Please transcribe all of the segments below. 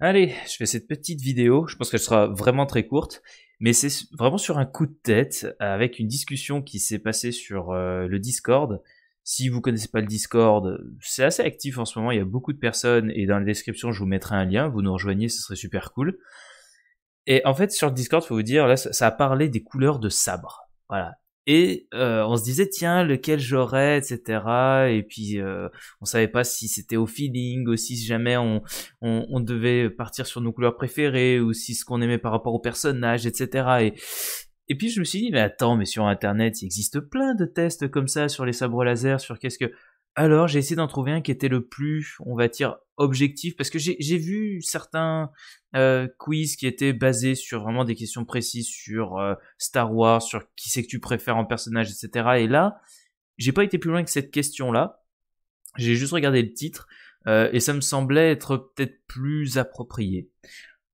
Allez, je fais cette petite vidéo, je pense qu'elle sera vraiment très courte, mais c'est vraiment sur un coup de tête avec une discussion qui s'est passée sur euh, le Discord. Si vous connaissez pas le Discord, c'est assez actif en ce moment, il y a beaucoup de personnes et dans la description je vous mettrai un lien, vous nous rejoignez, ce serait super cool. Et en fait sur le Discord, faut vous dire, là ça a parlé des couleurs de sabre. Voilà, et euh, on se disait tiens lequel j'aurais etc et puis on euh, on savait pas si c'était au feeling ou si jamais on, on, devait partir sur nos couleurs préférées ou si ce qu'on aimait par rapport au personnage etc et et puis je me suis dit mais attends mais sur internet il existe plein de tests comme ça sur les sabres laser sur qu'est-ce que alors j'ai essayé d'en trouver un qui était le plus, on va dire, objectif, parce que j'ai vu certains euh, quiz qui étaient basés sur vraiment des questions précises sur euh, Star Wars, sur qui c'est que tu préfères en personnage, etc. Et là, j'ai pas été plus loin que cette question-là. J'ai juste regardé le titre euh, et ça me semblait être peut-être plus approprié.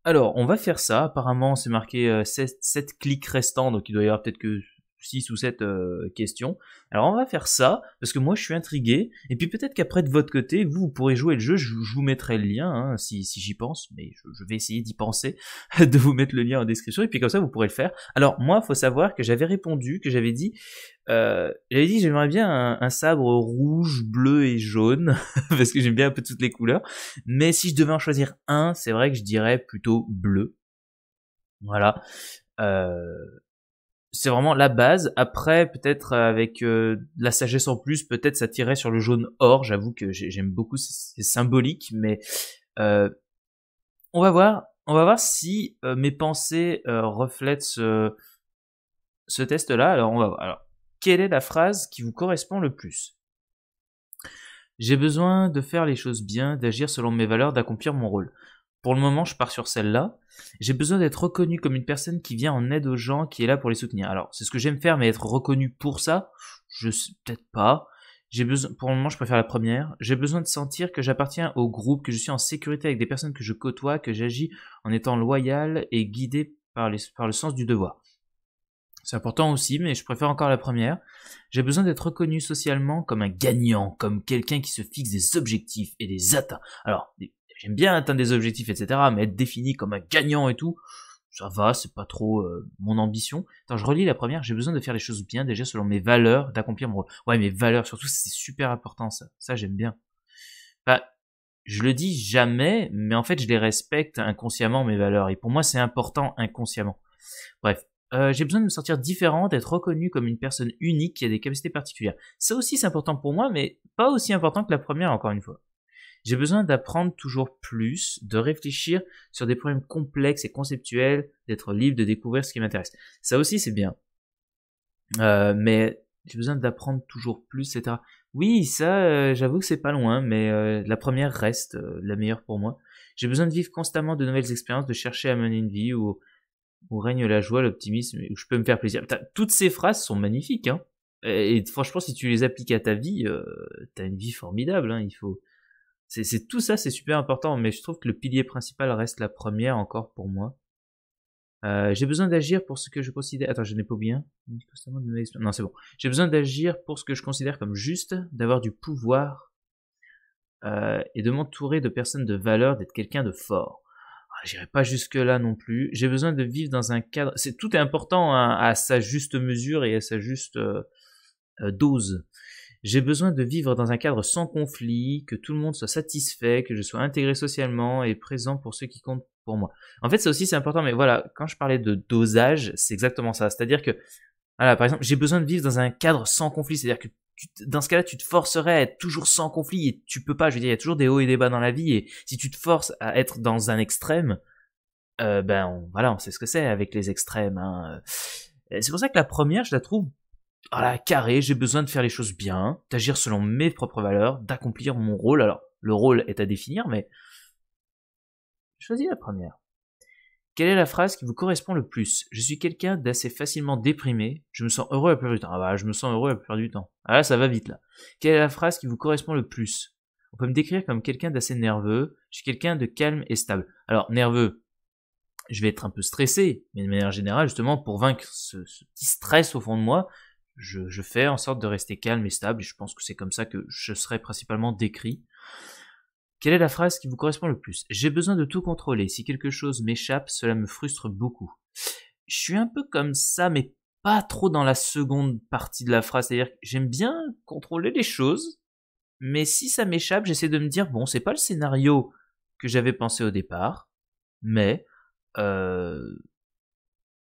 Alors, on va faire ça. Apparemment, c'est marqué 7, clics restants, donc il doit y avoir peut-être que 6 ou 7 euh, questions. Alors on va faire ça, parce que moi je suis intrigué, et puis peut-être qu'après de votre côté, vous, vous, pourrez jouer le jeu, je, vous mettrai le lien, hein, si, j'y pense, mais je, vais essayer d'y penser, de vous mettre le lien en description, et puis comme ça vous pourrez le faire. Alors moi, il faut savoir que j'avais répondu, que j'avais dit, euh, j'avais dit j'aimerais bien un, un, sabre rouge, bleu et jaune, parce que j'aime bien un peu toutes les couleurs, mais si je devais en choisir un, c'est vrai que je dirais plutôt bleu. Voilà. Euh, c'est vraiment la base. Après, peut-être euh, avec euh, la sagesse en plus, peut-être ça tirait sur le jaune or. J'avoue que j'aime beaucoup, c'est symbolique, mais euh, on va voir. On va voir si mes pensées reflètent ce, ce test-là. Alors, on va voir. Alors, quelle est la phrase qui vous correspond le plus J'ai besoin de faire les choses bien, d'agir selon mes valeurs, d'accomplir mon rôle. Pour le moment, je pars sur celle-là. J'ai besoin d'être reconnu comme une personne qui vient en aide aux gens, qui est là pour les soutenir. Alors, c'est ce que j'aime faire, mais être reconnu pour ça, je sais peut-être pas. J'ai besoin, pour le moment, je préfère la première. J'ai besoin de sentir que j'appartiens au groupe, que je suis en sécurité avec des personnes que je côtoie, que j'agis en étant loyal et guidé par, par le sens du devoir. C'est important aussi, mais je préfère encore la première. J'ai besoin d'être reconnu socialement comme un gagnant, comme quelqu'un qui se fixe des objectifs et des atteints. Alors, des j'aime bien atteindre des objectifs, etc. Mais être défini comme un gagnant et tout, ça va, c'est pas trop euh, mon ambition. Attends, je relis la première, j'ai besoin de faire les choses bien, déjà selon mes valeurs, d'accomplir mon Ouais, mes valeurs, surtout, c'est super important ça. Ça, j'aime bien. Bah, je le dis jamais, mais en fait, je les respecte inconsciemment, mes valeurs. Et pour moi, c'est important inconsciemment. Bref. Euh, j'ai besoin de me sentir différent, d'être reconnu comme une personne unique qui a des capacités particulières. Ça aussi c'est important pour moi, mais pas aussi important que la première encore une fois. J'ai besoin d'apprendre toujours plus, de réfléchir sur des problèmes complexes et conceptuels, d'être libre, de découvrir ce qui m'intéresse. Ça aussi, c'est bien. Euh, mais j'ai besoin d'apprendre toujours plus, etc. Oui, ça, euh, j'avoue que c'est pas loin, mais euh, la première reste la meilleure pour moi. J'ai besoin de vivre constamment de nouvelles expériences, de chercher à mener une vie où, où règne la joie, l'optimisme, où je peux me faire plaisir. toutes ces phrases sont magnifiques, hein. Et, franchement, si tu les appliques à ta vie, t'as une vie formidable. Hein. Il faut, c'est tout ça, c'est super important, mais je trouve que le pilier principal reste la première encore pour moi. Euh, j'ai besoin d'agir pour ce que je considère. Attends, je n'ai pas bien. Hein. c'est bon. J'ai besoin d'agir pour ce que je considère comme juste, d'avoir du pouvoir euh, et de m'entourer de personnes de valeur, d'être quelqu'un de fort. Ah, j'irai pas jusque là non plus. J'ai besoin de vivre dans un cadre. C'est tout est important hein, à sa juste mesure et à sa juste euh, dose. J'ai besoin de vivre dans un cadre sans conflit, que tout le monde soit satisfait, que je sois intégré socialement et présent pour ceux qui comptent pour moi. En fait, ça aussi c'est important, mais voilà, quand je parlais de dosage, c'est exactement ça. C'est-à-dire que, voilà, par exemple, j'ai besoin de vivre dans un cadre sans conflit, c'est-à-dire que dans ce cas-là, tu te forcerais à être toujours sans conflit et tu peux pas. Je veux dire, il y a toujours des hauts et des bas dans la vie et si tu te forces à être dans un extrême, euh, ben voilà, on sait ce que c'est avec les extrêmes. Hein. Euh, c'est pour ça que la première, je la trouve voilà, ah, carré, j'ai besoin de faire les choses bien, d'agir selon mes propres valeurs, d'accomplir mon rôle. Alors, le rôle est à définir, mais choisis la première. Quelle est la phrase qui vous correspond le plus Je suis quelqu'un d'assez facilement déprimé. Je me sens heureux la plupart du temps. Ah bah, je me sens heureux la plupart du temps. Ah là, ça va vite là. Quelle est la phrase qui vous correspond le plus On peut me décrire comme quelqu'un d'assez nerveux. Je suis quelqu'un de calme et stable. Alors, nerveux, je vais être un peu stressé, mais de manière générale, justement, pour vaincre ce, ce petit stress au fond de moi, je, fais en sorte de rester calme et stable, et je pense que c'est comme ça que je serai principalement décrit. Quelle est la phrase qui vous correspond le plus J'ai besoin de tout contrôler, si quelque chose m'échappe, cela me frustre beaucoup. Je suis un peu comme ça, mais pas trop dans la seconde partie de la phrase, c'est-à-dire que j'aime bien contrôler les choses, mais si ça m'échappe, j'essaie de me dire, bon, c'est pas le scénario que j'avais pensé au départ, mais euh,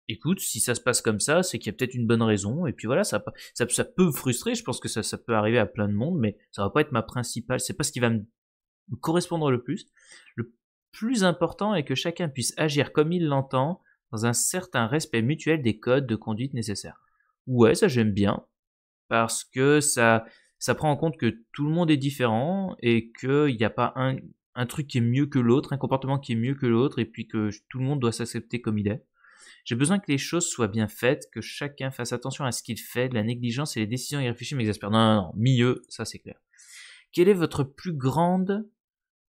écoute, si ça se passe comme ça, c'est qu'il y a peut-être une bonne raison. Et puis voilà, ça, peut frustrer. Je pense que ça, peut arriver à plein de monde, mais ça va pas être ma principale. C'est pas ce qui va me, correspondre le plus. Le plus important est que chacun puisse agir comme il l'entend, dans un certain respect mutuel des codes de conduite nécessaires. Ouais, ça j'aime bien, parce que ça, prend en compte que tout le monde est différent et qu'il n'y a pas un truc qui est mieux que l'autre, un comportement qui est mieux que l'autre, et puis que tout le monde doit s'accepter comme il est. J'ai besoin que les choses soient bien faites, que chacun fasse attention à ce qu'il fait, la négligence et les décisions irréfléchies m'exaspèrent. Non, non, non, milieu, ça c'est clair. Quelle est votre plus grande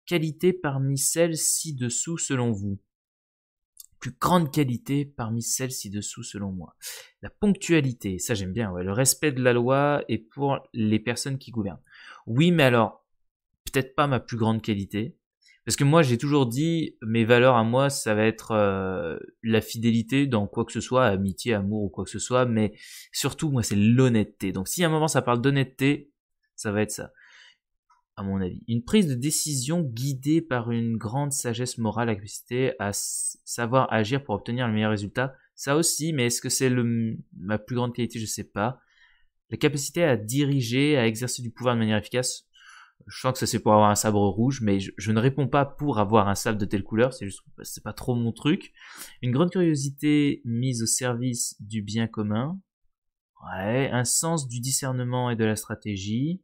qualité parmi celles ci-dessous selon vous plus grande qualité parmi celles ci-dessous selon moi. La ponctualité, ça j'aime bien, ouais, le respect de la loi et pour les personnes qui gouvernent. Oui, mais alors, peut-être pas ma plus grande qualité, parce que moi, j'ai toujours dit, mes valeurs à moi, ça va être euh, la fidélité dans quoi que ce soit, amitié, amour ou quoi que ce soit, mais surtout, moi, c'est l'honnêteté. Donc si à un moment ça parle d'honnêteté, ça va être ça, à mon avis. Une prise de décision guidée par une grande sagesse morale, la capacité à savoir agir pour obtenir le meilleur résultat, ça aussi, mais est-ce que c'est ma plus grande qualité Je sais pas. La capacité à diriger, à exercer du pouvoir de manière efficace, je sens que ça c'est pour avoir un sabre rouge, mais je, ne réponds pas pour avoir un sabre de telle couleur, c'est juste bah, c'est pas trop mon truc. Une grande curiosité mise au service du bien commun. Ouais, un sens du discernement et de la stratégie.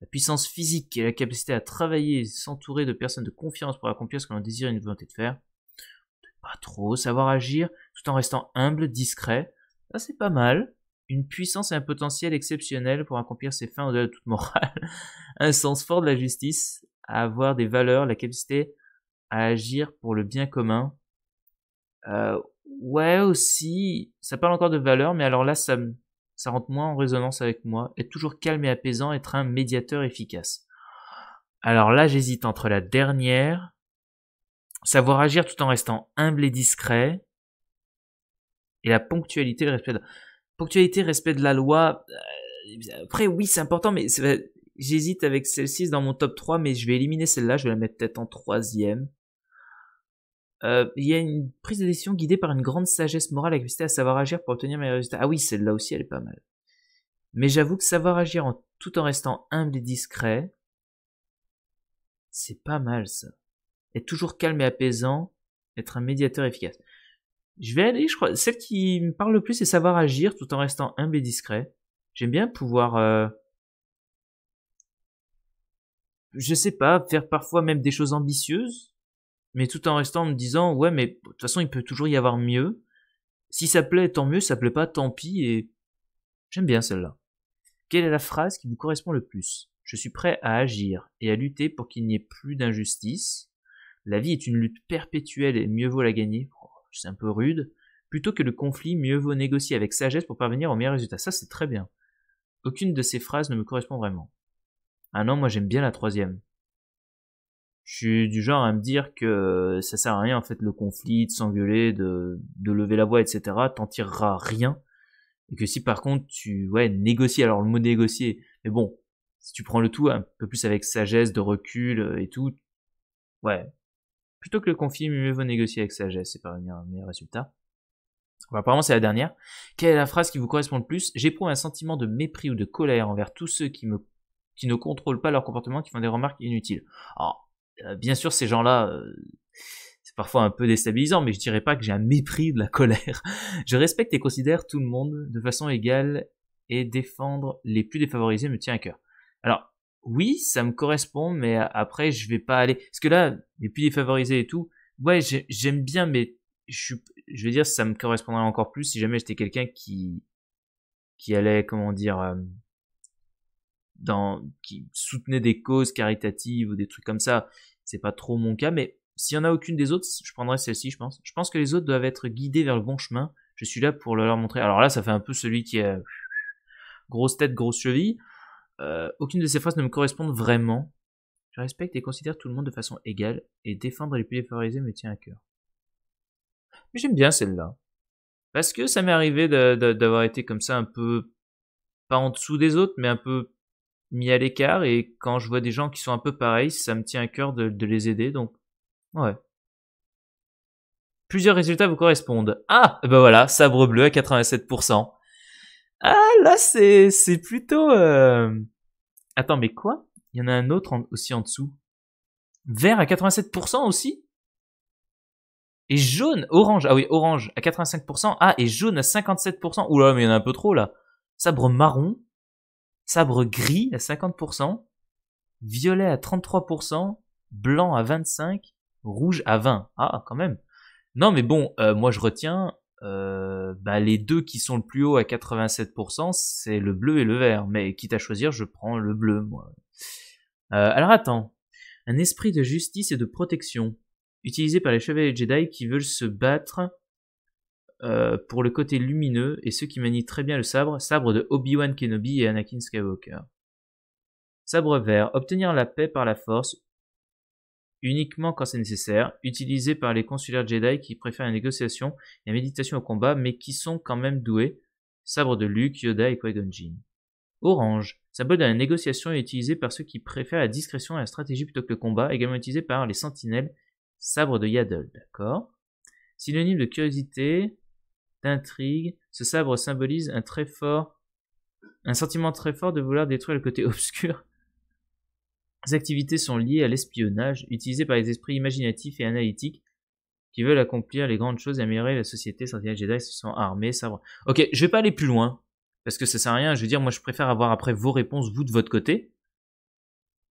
La puissance physique et la capacité à travailler et s'entourer de personnes de confiance pour accomplir ce que l'on désire et une volonté de faire. Pas trop, savoir agir tout en restant humble, discret. Ça c'est pas mal une puissance et un potentiel exceptionnel pour accomplir ses fins au-delà de toute morale, un sens fort de la justice, avoir des valeurs, la capacité à agir pour le bien commun. Euh, ouais aussi, ça parle encore de valeurs, mais alors là ça, ça rentre moins en résonance avec moi, être toujours calme et apaisant, être un médiateur efficace. Alors là j'hésite entre la dernière, savoir agir tout en restant humble et discret, et la ponctualité, le respect. De ponctualité, respect de la loi. Euh, après, oui, c'est important, mais j'hésite avec celle-ci dans mon top 3, mais je vais éliminer celle-là, je vais la mettre peut-être en troisième. Euh, il y a une prise de décision guidée par une grande sagesse morale et capacité à savoir agir pour obtenir mes résultats. Ah oui, celle-là aussi, elle est pas mal. Mais j'avoue que savoir agir tout en restant humble et discret, c'est pas mal ça. Être toujours calme et apaisant, être un médiateur efficace. Je vais aller, je crois. Celle qui me parle le plus, c'est savoir agir tout en restant humble et discret. J'aime bien pouvoir. Euh, je sais pas, faire parfois même des choses ambitieuses, mais tout en restant en me disant, ouais, mais de toute façon, il peut toujours y avoir mieux. Si ça plaît, tant mieux, ça plaît pas, tant pis, et j'aime bien celle-là. Quelle est la phrase qui vous correspond le plus Je suis prêt à agir et à lutter pour qu'il n'y ait plus d'injustice. La vie est une lutte perpétuelle et mieux vaut la gagner c'est un peu rude. Plutôt que le conflit, mieux vaut négocier avec sagesse pour parvenir au meilleur résultat. Ça, c'est très bien. Aucune de ces phrases ne me correspond vraiment. Ah non, moi j'aime bien la troisième. Je suis du genre à me dire que ça sert à rien en fait le conflit, de s'engueuler, de, de lever la voix, etc. T'en tireras rien. Et que si par contre tu ouais négocies, alors le mot négocier, mais bon, si tu prends le tout un peu plus avec sagesse, de recul euh, et tout, ouais, Plutôt que le confier, mieux vaut négocier avec sagesse et parvenir à un meilleur résultat. apparemment, c'est la dernière. Quelle est la phrase qui vous correspond le plus J'éprouve un sentiment de mépris ou de colère envers tous ceux qui, me... qui ne contrôlent pas leur comportement, qui font des remarques inutiles. Alors, euh, bien sûr, ces gens-là, euh, c'est parfois un peu déstabilisant, mais je dirais pas que j'ai un mépris de la colère. je respecte et considère tout le monde de façon égale et défendre les plus défavorisés me tient à cœur. Alors, oui, ça me correspond, mais après, je vais pas aller. Parce que là, les puits défavorisés et tout, ouais, j'aime bien, mais je, je veux dire, ça me correspondrait encore plus si jamais j'étais quelqu'un qui, qui allait, comment dire, euh, dans, qui soutenait des causes caritatives ou des trucs comme ça. C'est pas trop mon cas, mais s'il y en a aucune des autres, je prendrais celle-ci, je pense. Je pense que les autres doivent être guidés vers le bon chemin. Je suis là pour leur montrer. Alors là, ça fait un peu celui qui a grosse tête, grosse cheville. Euh, aucune de ces phrases ne me correspond vraiment. Je respecte et considère tout le monde de façon égale et défendre les plus défavorisés me tient à cœur. Mais j'aime bien celle-là. Parce que ça m'est arrivé d'avoir été comme ça un peu, pas en dessous des autres, mais un peu mis à l'écart. Et quand je vois des gens qui sont un peu pareils, ça me tient à cœur de, les aider. Donc, ouais. Plusieurs résultats vous correspondent. Ah, eh ben voilà, sabre bleu à 87%. Ah là, c'est c'est plutôt. Euh... Attends, mais quoi Il y en a un autre aussi en dessous. Vert à 87% aussi. Et jaune, orange. Ah oui, orange à 85%. Ah et jaune à 57%. Oula, mais il y en a un peu trop là. Sabre marron, sabre gris à 50%, violet à 33%, blanc à 25, rouge à 20. Ah, quand même. Non, mais bon, euh, moi je retiens euh, bah les deux qui sont le plus haut à 87%, c'est le bleu et le vert. Mais quitte à choisir, je prends le bleu, moi. Euh, alors attends. Un esprit de justice et de protection, utilisé par les chevaliers Jedi qui veulent se battre euh, pour le côté lumineux et ceux qui manient très bien le sabre, sabre de Obi-Wan Kenobi et Anakin Skywalker. Sabre vert, obtenir la paix par la force, uniquement quand c'est nécessaire, utilisé par les consulaires Jedi qui préfèrent la négociation et la méditation au combat, mais qui sont quand même doués. Sabre de Luke, Yoda et Qui-Gon Jinn. Orange, symbole de la négociation utilisé par ceux qui préfèrent la discrétion et la stratégie plutôt que le combat, également utilisé par les sentinelles, sabre de Yaddle, d'accord Synonyme de curiosité, d'intrigue, ce sabre symbolise un très fort, un sentiment très fort de vouloir détruire le côté obscur activités sont liées à l'espionnage, utilisé par les esprits imaginatifs et analytiques qui veulent accomplir les grandes choses et améliorer la société. Certains Jedi se sont armés, sabres. Ok, je vais pas aller plus loin parce que ça sert à rien. Je veux dire, moi, je préfère avoir après vos réponses, vous de votre côté.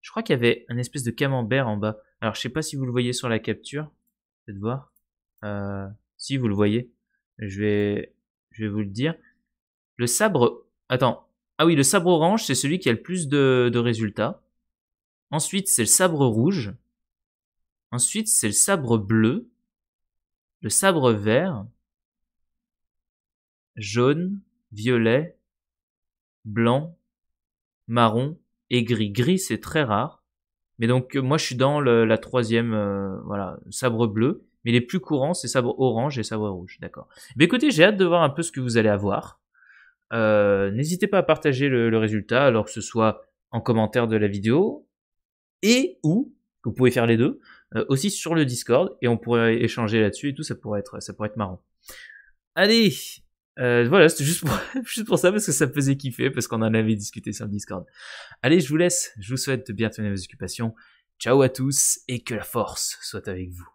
Je crois qu'il y avait un espèce de camembert en bas. Alors, je sais pas si vous le voyez sur la capture. Faites voir. Euh, si vous le voyez, je vais, je vais vous le dire. Le sabre. Attends. Ah oui, le sabre orange, c'est celui qui a le plus de résultats. Ensuite, c'est le sabre rouge. Ensuite, c'est le sabre bleu. Le sabre vert. Jaune, violet, blanc, marron et gris. Gris, c'est très rare. Mais donc, euh, moi, je suis dans la troisième, euh, voilà, sabre bleu. Mais les plus courants, c'est sabre orange et sabre rouge. D'accord. Mais écoutez, j'ai hâte de voir un peu ce que vous allez avoir. Euh, n'hésitez pas à partager le résultat, alors que ce soit en commentaire de la vidéo, et ou vous pouvez faire les deux euh, aussi sur le Discord et on pourrait échanger là-dessus et tout. Ça pourrait être, ça pourrait être marrant. Allez, euh, voilà, c'était juste pour, juste pour ça parce que ça me faisait kiffer parce qu'on en avait discuté sur le Discord. Allez, je vous laisse. Je vous souhaite de bien tenir vos occupations. Ciao à tous et que la force soit avec vous.